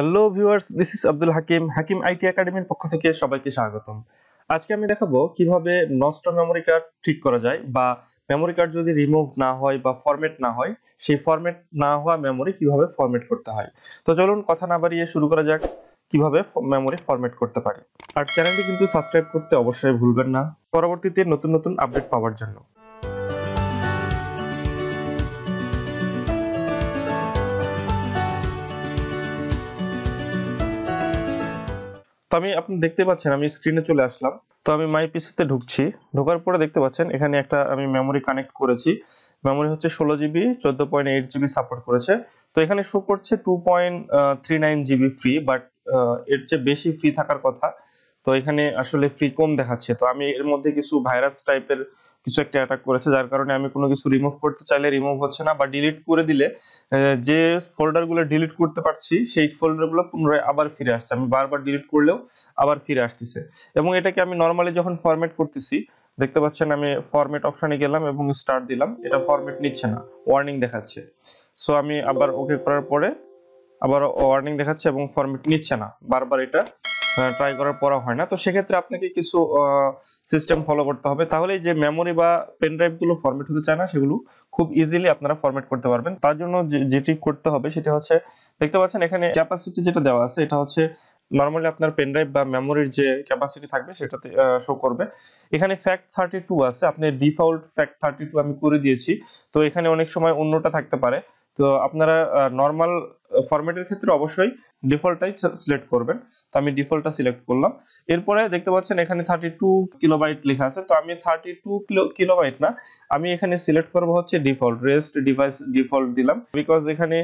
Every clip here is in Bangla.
hello viewers this is Abdul Hakim Hakim IT একাডেমির পক্ষ থেকে সবাইকে স্বাগতম আজকে আমি দেখাবো কিভাবে নষ্ট মেমোরি কার্ড ঠিক করা যায় বা মেমোরি কার্ড যদি রিমুভ না হয় বা ফরম্যাট না হয় সেই ফরম্যাট না হওয়া মেমোরি কিভাবে ফরম্যাট করতে হয় তো চলুন কথা না বাড়িয়ে শুরু করা যাক কিভাবে মেমোরি ফরম্যাট করতে পারি আর চ্যানেলটি কিন্তু সাবস্ক্রাইব করতে অবশ্যই ভুলবেন না পরবর্তীতে নতুন নতুন আপডেট পাওয়ার জন্য তো আমি আপনি দেখতে পাচ্ছেন আমি স্ক্রিনে চলে আসলাম তো আমি মাই পিসিতে ঢুকছি ঢোকার পরে দেখতে পাচ্ছেন এখানে একটা আমি মেমোরি কানেক্ট করেছি মেমোরি হচ্ছে ষোলো জিবি চোদ্দ পয়েন্ট এইট জিবি সাপোর্ট করেছে তো এখানে শো করছে two point three nine GB free but এর চেয়ে বেশি ফ্রি থাকার কথা তো এখানে আসলে ফ্রি কম দেখাচ্ছে তো আমি এর মধ্যে কিছু ভাইরাস টাইপের কিছু একটা অ্যাটাক করেছে যার কারণে আমি কোনো কিছু রিমুভ করতে চাইলে রিমুভ হচ্ছে না বা ডিলিট করে দিলে যে ফোল্ডারগুলো ডিলিট করতে পারছি সেই ফোল্ডারগুলো পুনরায় আবার ফিরে আসছে আমি বারবার ডিলিট করলেও আবার ফিরে আসতেছে এবং এটাকে আমি নর্মালি যখন ফরম্যাট করতেছি দেখতে পাচ্ছেন আমি ফরম্যাট অপশনে গেলাম এবং স্টার্ট দিলাম এটা ফরম্যাট নিচ্ছে না ওয়ার্নিং দেখাচ্ছে সো আমি আবার ওকে করার পরে আবার ওয়ার্নিং দেখাচ্ছে এবং ফরম্যাট নিচ্ছে না বারবার এটা ট্রাই করার পর হয় না তো সেক্ষেত্রে আপনাকে কিছু সিস্টেম ফলো করতে হবে তাহলে যে মেমোরি বা পেন ড্রাইভগুলো ফরম্যাট হতে চায় না সেগুলো খুব ইজিলি আপনারা ফরম্যাট করতে পারবেন তার জন্য যেটি করতে হবে সেটা হচ্ছে দেখতে পাচ্ছেন এখানে ক্যাপাসিটি যেটা দেওয়া আছে এটা হচ্ছে নর্মালি আপনার পেন ড্রাইভ বা মেমোরির যে ক্যাপাসিটি থাকবে সেটাতে শো করবে এখানে ফ্যাক্ট থার্টি টু আছে আপনি ডিফল্ট ফ্যাক্ট থার্টি টু আমি করে দিয়েছি তো এখানে অনেক সময় অন্যটা থাকতে পারে তো আপনারা নর্মাল ফরম্যাটের ক্ষেত্রে অবশ্যই ডিফল্টটাই সিলেক্ট করবেন তো আমি ডিফল্টটা সিলেক্ট করলাম এরপরে দেখতে পাচ্ছেন এখানে থার্টি টু কিলোবাইট লেখা আছে তো আমি থার্টি টু কিলোবাইট না আমি এখানে সিলেক্ট করব হচ্ছে ডিফল্ট রেস্ট ডিভাইস ডিফল্ট দিলাম বিকজ এখানে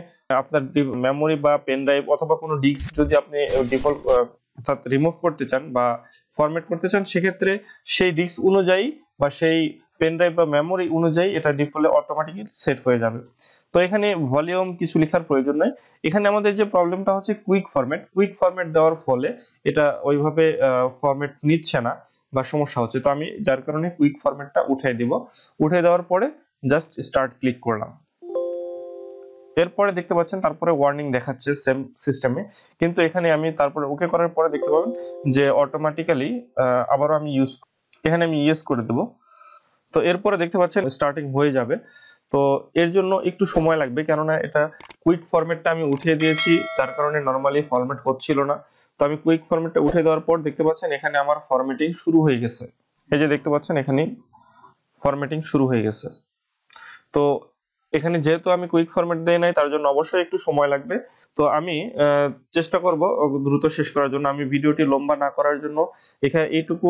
আপনার মেমরি বা পেন ড্রাইভ অথবা কোনো ডিস্ক যদি আপনি ডিফল্ট অর্থাৎ রিমুভ করতে চান বা ফরম্যাট করতে চান সেক্ষেত্রে সেই ডিস্ক অনুযায়ী বা সেই পেন ড্রাইভ বা মেমোরি অনুযায়ী এটা ডিফল্টে অটোমেটিক সেট হয়ে যাবে তো এখানে ভলিউম কিছু লেখার প্রয়োজন নাই এখানে আমাদের যে প্রবলেমটা হচ্ছে কুইক ফরম্যাট কুইক ফরম্যাট দেওয়ার ফলে এটা ওইভাবে ফরম্যাট নিচ্ছে না বা সমস্যা হচ্ছে তো আমি যার কারণে কুইক ফরম্যাটটা উঠিয়ে দিব উঠিয়ে দেওয়ার পরে জাস্ট স্টার্ট ক্লিক করলাম এরপরে দেখতে পাচ্ছেন তারপরে ওয়ার্নিং দেখাচ্ছে সেম সিস্টেমে কিন্তু এখানে আমি তারপরে ওকে করার পরে দেখতে পাবেন যে অটোমেটিক্যালি আবারও আমি ইউজ এখানে আমি ইউজ করে দেবো তো এরপরে দেখতে পাচ্ছেন স্টার্টিং হয়ে যাবে তো এর জন্য একটু সময় লাগবে কেননা এটা কুইক ফরম্যাটটা আমি উঠিয়ে দিয়েছি যার কারণে নর্মালি ফরম্যাট হচ্ছিল না তো আমি কুইক ফরম্যাটটা উঠে দেওয়ার পর দেখতে পাচ্ছেন এখানে আমার ফরম্যাটিং শুরু হয়ে গেছে এই যে দেখতে পাচ্ছেন এখানে ফরম্যাটিং শুরু হয়ে গেছে তো এখানে যেহেতু আমি কুইক ফরম্যাট দেই নাই তার জন্য অবশ্যই একটু সময় লাগবে তো আমি চেষ্টা করব দ্রুত শেষ করার জন্য আমি ভিডিওটি লম্বা না করার জন্য এখানে এইটুকু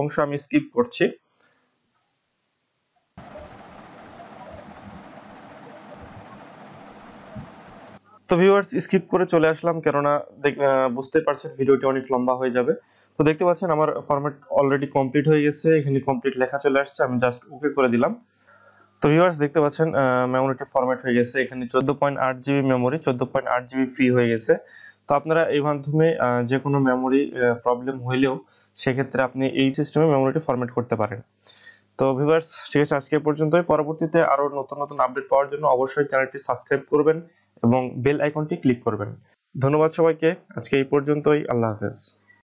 অংশ আমি স্কিপ করছি তো ভিউয়ার্স স্কিপ করে চলে আসলাম কেননা বুঝতে পারছেন ভিডিওটি অনেক লম্বা হয়ে যাবে তো দেখতে পাচ্ছেন আমার ফরম্যাট অলরেডি কমপ্লিট হয়ে গেছে এখানে কমপ্লিট লেখা চলে আসছে আমি জাস্ট ওকে করে দিলাম তো ভিউয়ার্স দেখতে পাচ্ছেন মেমোরিটি ফরম্যাট হয়ে গেছে এখানে চোদ্দ পয়েন্ট আট জিবি মেমোরি চোদ্দ পয়েন্ট আট জিবি ফ্রি হয়ে গেছে তো আপনারা এই মাধ্যমে যে কোনো মেমোরি প্রবলেম হইলেও সেক্ষেত্রে আপনি এই সিস্টেমে মেমোরিটি ফরম্যাট করতে পারেন তো ভিউয়ার্স ঠিক আছে আজকে পর্যন্তই পরবর্তীতে আরও নতুন নতুন আপডেট পাওয়ার জন্য অবশ্যই চ্যানেলটি সাবস্ক্রাইব করবেন এবং বেল আইকনটি ক্লিক করবেন ধন্যবাদ সবাইকে আজকে এই পর্যন্তই আল্লাহ হাফেজ